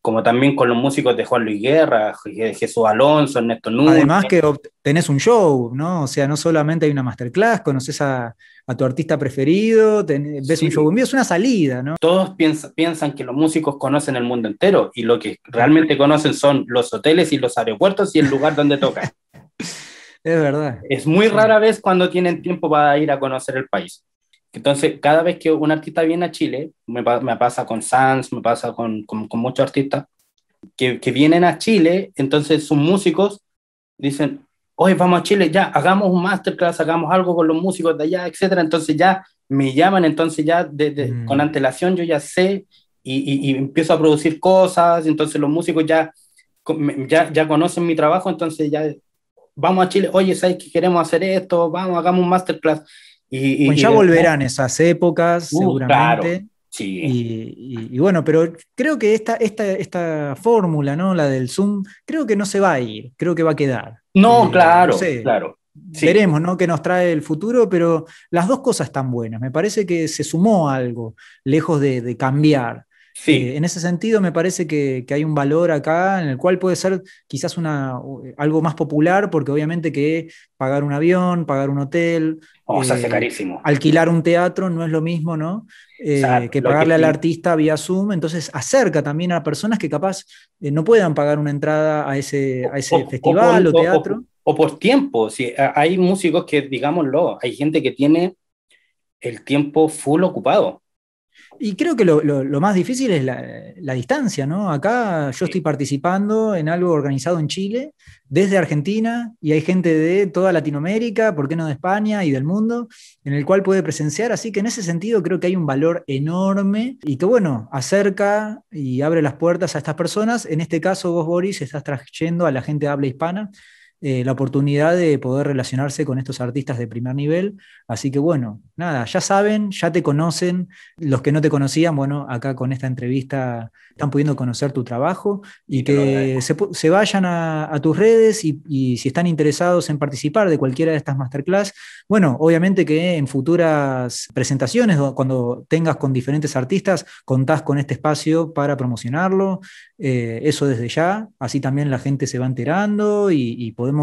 como también con los músicos de Juan Luis Guerra, Jesús Alonso, Ernesto Núñez. Además que tenés un show, ¿no? O sea, no solamente hay una masterclass, conoces a, a tu artista preferido, ves un show en vivo, es una salida, ¿no? Todos piensan que los músicos conocen el mundo entero y lo que realmente conocen son los hoteles y los aeropuertos y el lugar donde tocan. es verdad. Es muy rara vez cuando tienen tiempo para ir a conocer el país. Entonces, cada vez que un artista viene a Chile, me, pasa con Sans, me pasa con, con, muchos artistas, que, que, vienen a Chile, entonces sus músicos dicen, oye, vamos a Chile, ya, hagamos un masterclass, hagamos algo con los músicos de allá, etcétera, entonces ya me llaman, entonces ya mm. con antelación yo ya sé y, y, y, empiezo a producir cosas, entonces los músicos ya, ya, ya conocen mi trabajo, entonces ya vamos a Chile, oye, ¿sabes que queremos hacer esto? Vamos, hagamos un masterclass. Y, ya volverán esas épocas, uh, seguramente. Sí. Y, bueno, pero creo que esta, esta fórmula, ¿no? La del Zoom, creo que no se va a ir, creo que va a quedar. No, eh, claro, claro. Veremos, ¿no? Qué nos trae el futuro, pero las dos cosas están buenas. Me parece que se sumó algo, lejos de cambiar. Eh, en ese sentido, me parece que, hay un valor acá en el cual puede ser quizás una, eh, algo más popular, porque obviamente que pagar un avión, pagar un hotel, oh, eh, alquilar un teatro no es lo mismo, ¿no? que pagarle al artista vía Zoom, entonces acerca también a personas que capaz no puedan pagar una entrada a ese, ese festival o, teatro. O, por tiempo, sí, hay músicos que, digámoslo, hay gente que tiene el tiempo full ocupado. Y creo que lo, más difícil es la, distancia, ¿no? Acá yo estoy participando en algo organizado en Chile, desde Argentina, y hay gente de toda Latinoamérica, ¿por qué no de España y del mundo? En el cual puede presenciar, así que en ese sentido creo que hay un valor enorme y que, bueno, acerca y abre las puertas a estas personas. En este caso, vos, Boris, estás trayendo a la gente de habla hispana, eh, la oportunidad de poder relacionarse con estos artistas de primer nivel. Así que bueno, nada, ya saben, ya te conocen. Los que no te conocían, bueno, acá con esta entrevista están pudiendo conocer tu trabajo y, que se, vayan a, tus redes y, si están interesados en participar de cualquiera de estas masterclass, bueno, obviamente que en futuras presentaciones, cuando tengas con diferentes artistas, contás con este espacio para promocionarlo. Eh, eso desde ya, así también la gente se va enterando y podemos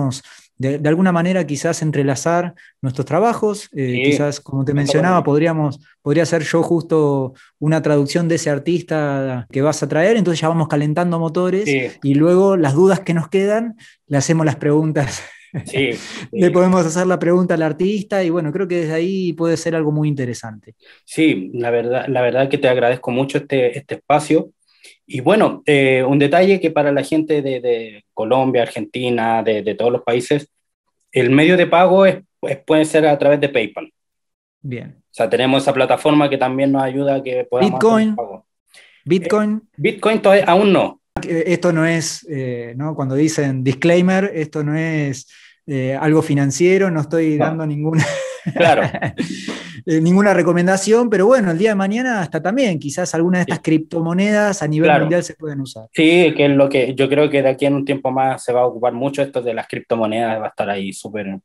de, alguna manera quizás entrelazar nuestros trabajos. Eh, quizás, como te mencionaba, podríamos, podría ser yo justo una traducción de ese artista que vas a traer, entonces ya vamos calentando motores y luego las dudas que nos quedan, le hacemos las preguntas. le podemos hacer la pregunta al artista y bueno, creo que desde ahí puede ser algo muy interesante. Sí, la verdad, la verdad que te agradezco mucho este, este espacio. Y bueno, eh, un detalle que para la gente de, Colombia, Argentina, de, todos los países, el medio de pago es, puede ser a través de PayPal. Bien. O sea, tenemos esa plataforma que también nos ayuda a que podamos. Bitcoin. Bitcoin. Eh, Bitcoin todavía, aún no. Eh, esto no es, ¿no? Cuando dicen disclaimer, esto no es algo financiero, no estoy dando ninguna. Claro. Eh, ninguna recomendación, pero bueno, el día de mañana hasta también, quizás alguna de estas criptomonedas a nivel mundial se pueden usar. Sí, que es lo que yo creo que de aquí en un tiempo más se va a ocupar mucho esto de las criptomonedas, va a estar ahí súper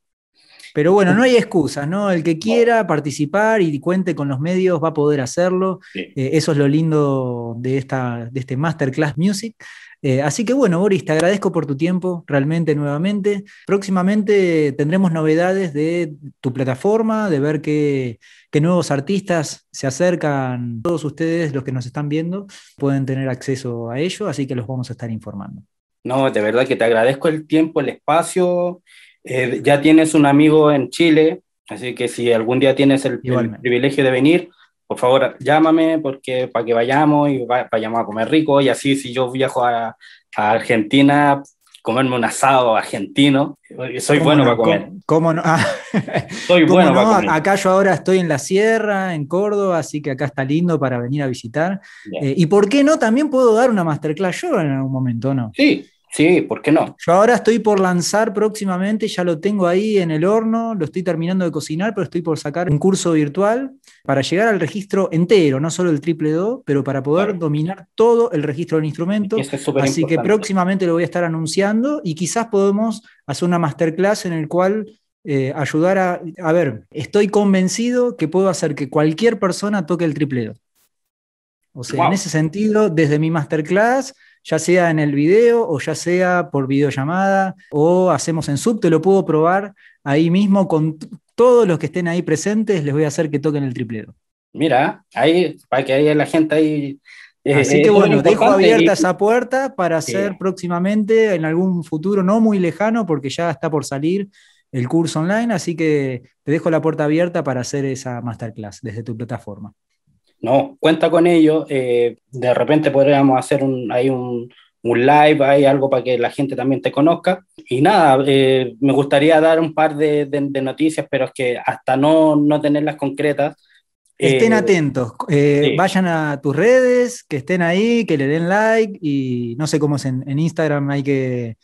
pero bueno, no hay excusas, ¿no? El que quiera participar y cuente con los medios va a poder hacerlo. Eh, eso es lo lindo de, esta, de este Masterclass Music. Eh, así que bueno, Boris, te agradezco por tu tiempo realmente nuevamente. Próximamente tendremos novedades de tu plataforma, de ver qué, nuevos artistas se acercan. Todos ustedes, los que nos están viendo, pueden tener acceso a ello, así que los vamos a estar informando. No, de verdad que te agradezco el tiempo, el espacio. Eh, ya tienes un amigo en Chile, así que si algún día tienes el privilegio de venir, por favor, llámame porque para que vayamos y vayamos a comer rico y así si yo viajo a, a Argentina, comerme un asado argentino, eh, soy bueno para comer. ¿Cómo, no? Ah, soy bueno para comer. Acá yo ahora estoy en la sierra, en Córdoba, así que acá está lindo para venir a visitar. Eh, y por qué no, también puedo dar una masterclass yo en algún momento, ¿no? Sí, Sí, ¿por qué no? Yo ahora estoy por lanzar próximamente, ya lo tengo ahí en el horno, lo estoy terminando de cocinar, pero estoy por sacar un curso virtual para llegar al registro entero, no solo el triple do, pero para poder dominar todo el registro del instrumento. Así que próximamente lo voy a estar anunciando y quizás podemos hacer una masterclass en el cual eh, ayudar a, a ver, estoy convencido que puedo hacer que cualquier persona toque el triple do. O sea, en ese sentido, desde mi masterclass ya sea en el video o ya sea por videollamada o hacemos en sub, te lo puedo probar ahí mismo con todos los que estén ahí presentes, les voy a hacer que toquen el triplero. Mira, ahí, para que haya la gente ahí. Eh, así eh, que bueno, dejo abierta esa puerta para hacer próximamente, en algún futuro no muy lejano, porque ya está por salir el curso online, así que te dejo la puerta abierta para hacer esa masterclass desde tu plataforma. No, cuenta con ellos, eh, de repente podríamos hacer un, ahí un, live, hay algo para que la gente también te conozca. Y nada, eh, me gustaría dar un par de, de, noticias, pero es que hasta no, no tenerlas concretas. Estén eh, atentos, vayan a tus redes, que estén ahí, que le den like y no sé cómo es en, Instagram, hay que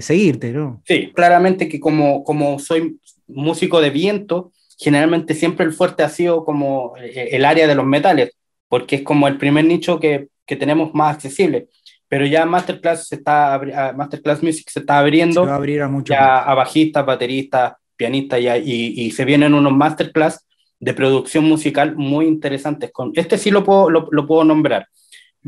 seguirte, ¿no? Sí, claramente que como, como soy músico de viento, generalmente siempre el fuerte ha sido como eh, el área de los metales, porque es como el primer nicho que, que tenemos más accesible. Pero ya Masterclass, se está, ah, Masterclass Music se está abriendo a, ya bajistas, bateristas, pianistas y, y, se vienen unos Masterclass de producción musical muy interesantes. Con, este sí lo puedo, lo, puedo nombrar.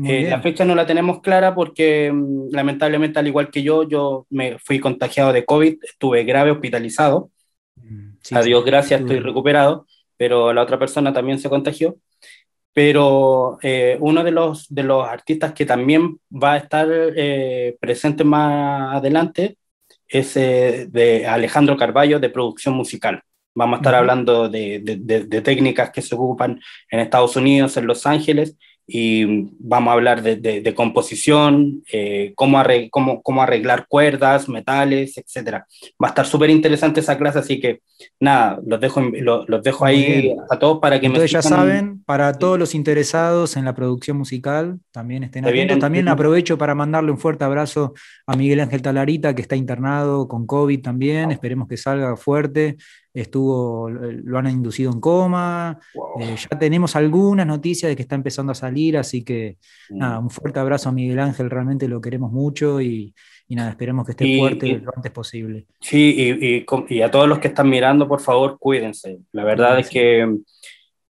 Eh, la fecha no la tenemos clara porque mm, lamentablemente al igual que yo, yo me fui contagiado de COVID, estuve grave hospitalizado. Mm. Adiós, gracias, estoy recuperado, pero la otra persona también se contagió. Pero eh, uno de los, de los artistas que también va a estar eh, presente más adelante es eh, de Alejandro Carballo de producción musical. Vamos a estar hablando de técnicas que se ocupan en Estados Unidos, en Los Ángeles, y vamos a hablar de, de, composición, eh, cómo, arreglar, cómo, arreglar cuerdas, metales, etc. Va a estar súper interesante esa clase, así que nada, los dejo, los, dejo ahí a todos para que Entonces ya saben, para todos los interesados en la producción musical, también estén atentos. También aprovecho para mandarle un fuerte abrazo a Miguel Ángel Talarita, que está internado con COVID también, esperemos que salga fuerte estuvo, lo han inducido en coma, eh, ya tenemos algunas noticias de que está empezando a salir, así que mm. nada, un fuerte abrazo a Miguel Ángel, realmente lo queremos mucho y, y nada, esperemos que esté fuerte lo antes posible. Sí, y, y, a todos los que están mirando, por favor, cuídense. La verdad es que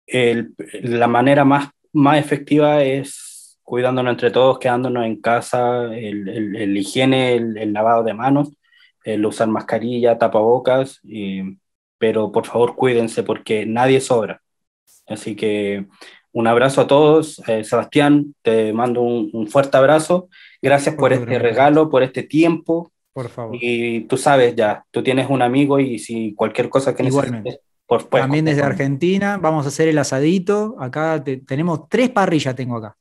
el, la manera más, más efectiva es cuidándonos entre todos, quedándonos en casa, el, el, higiene, el, lavado de manos, el usar mascarilla, tapabocas y pero por favor cuídense porque nadie sobra. Así que un abrazo a todos. Eh, Sebastián, te mando un, fuerte abrazo. Gracias por, este regalo, por este tiempo. Por favor. Y tú sabes ya, tú tienes un amigo y si cualquier cosa que necesites. Por, También desde Argentina vamos a hacer el asadito. Acá tenemos tres parrillas, tengo acá.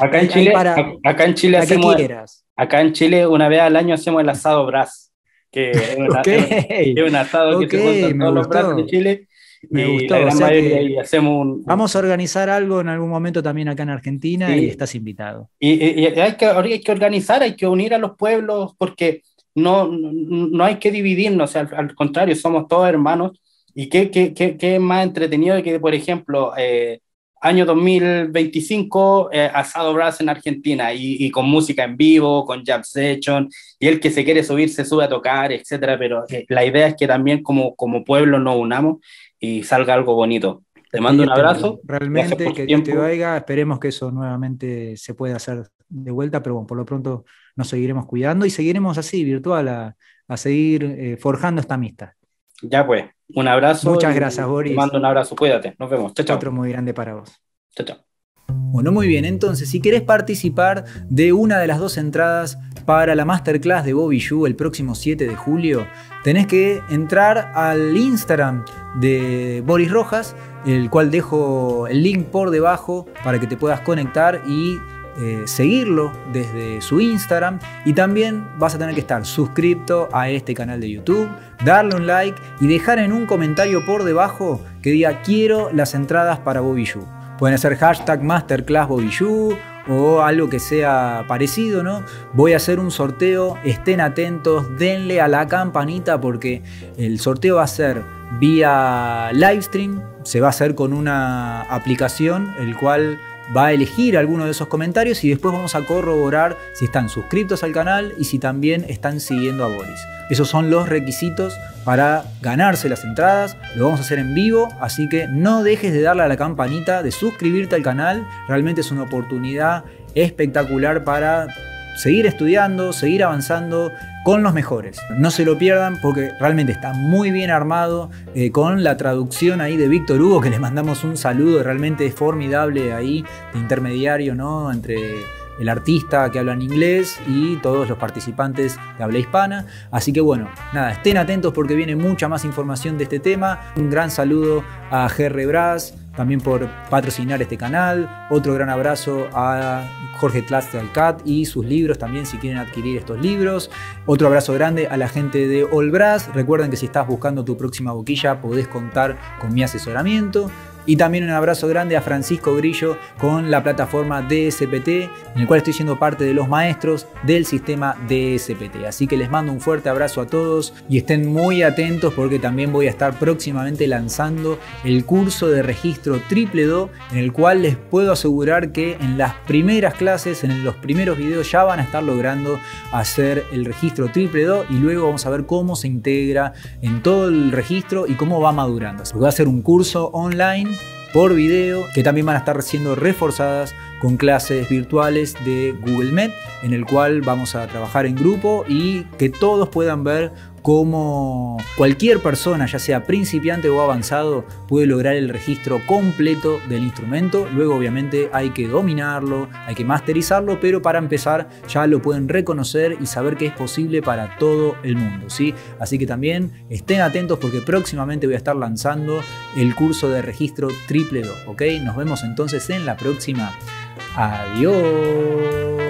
acá en Chile, hacemos, acá en Chile una vez al año hacemos el asado bras que que de Chile. Me hacemos Vamos a organizar algo en algún momento también acá en Argentina y estás invitado. Y, hay, que, que, organizar, hay que unir a los pueblos porque no, no hay que dividirnos, al, contrario, somos todos hermanos. ¿Y qué, qué, qué, más entretenido que, por ejemplo, eh, año 2025, eh, Asado Brass en Argentina, y, con música en vivo, con jam session, y el que se quiere subir se sube a tocar, etcétera, pero eh, la idea es que también como, como pueblo nos unamos y salga algo bonito. Te mando un abrazo. Realmente, que tiempo. te oiga, esperemos que eso nuevamente se pueda hacer de vuelta, pero bueno, por lo pronto nos seguiremos cuidando y seguiremos así, virtual, a, seguir eh, forjando esta amistad. Ya pues, un abrazo. Muchas gracias, Boris. Te mando un abrazo, cuídate. Nos vemos. Chao, chao. Otro muy grande para vos. Chao, Bueno, muy bien, entonces si querés participar de una de las dos entradas para la masterclass de Bobby Yu el próximo 7 de julio, tenés que entrar al Instagram de Boris Rojas, el cual dejo el link por debajo para que te puedas conectar y eh, seguirlo desde su Instagram y también vas a tener que estar suscrito a este canal de YouTube, darle un like y dejar en un comentario por debajo que diga quiero las entradas para Yu Pueden hacer hashtag Masterclass Yu o algo que sea parecido, ¿no? Voy a hacer un sorteo, estén atentos, denle a la campanita porque el sorteo va a ser vía stream se va a hacer con una aplicación, el cual va a elegir alguno de esos comentarios y después vamos a corroborar si están suscritos al canal y si también están siguiendo a Boris. Esos son los requisitos para ganarse las entradas. Lo vamos a hacer en vivo, así que no dejes de darle a la campanita, de suscribirte al canal. Realmente es una oportunidad espectacular para seguir estudiando, seguir avanzando, con los mejores. No se lo pierdan porque realmente está muy bien armado eh, con la traducción ahí de Víctor Hugo, que les mandamos un saludo, realmente formidable ahí, de intermediario, ¿no? Entre el artista que habla en inglés y todos los participantes de habla hispana. Así que bueno, nada, estén atentos porque viene mucha más información de este tema. Un gran saludo a GR Braz también por patrocinar este canal. Otro gran abrazo a Jorge Alcat y sus libros también si quieren adquirir estos libros. Otro abrazo grande a la gente de Brass. Recuerden que si estás buscando tu próxima boquilla podés contar con mi asesoramiento. Y también un abrazo grande a Francisco Grillo con la plataforma DSPT, en el cual estoy siendo parte de los maestros del sistema DSPT. Así que les mando un fuerte abrazo a todos y estén muy atentos porque también voy a estar próximamente lanzando el curso de registro triple do en el cual les puedo asegurar que en las primeras clases, en los primeros videos ya van a estar logrando hacer el registro triple do y luego vamos a ver cómo se integra en todo el registro y cómo va madurando. se va a hacer un curso online por video, que también van a estar siendo reforzadas con clases virtuales de Google Meet en el cual vamos a trabajar en grupo y que todos puedan ver cómo cualquier persona, ya sea principiante o avanzado, puede lograr el registro completo del instrumento. Luego obviamente hay que dominarlo, hay que masterizarlo, pero para empezar ya lo pueden reconocer y saber que es posible para todo el mundo. ¿sí? Así que también estén atentos porque próximamente voy a estar lanzando el curso de registro triple 2. ¿ok? Nos vemos entonces en la próxima. Adiós.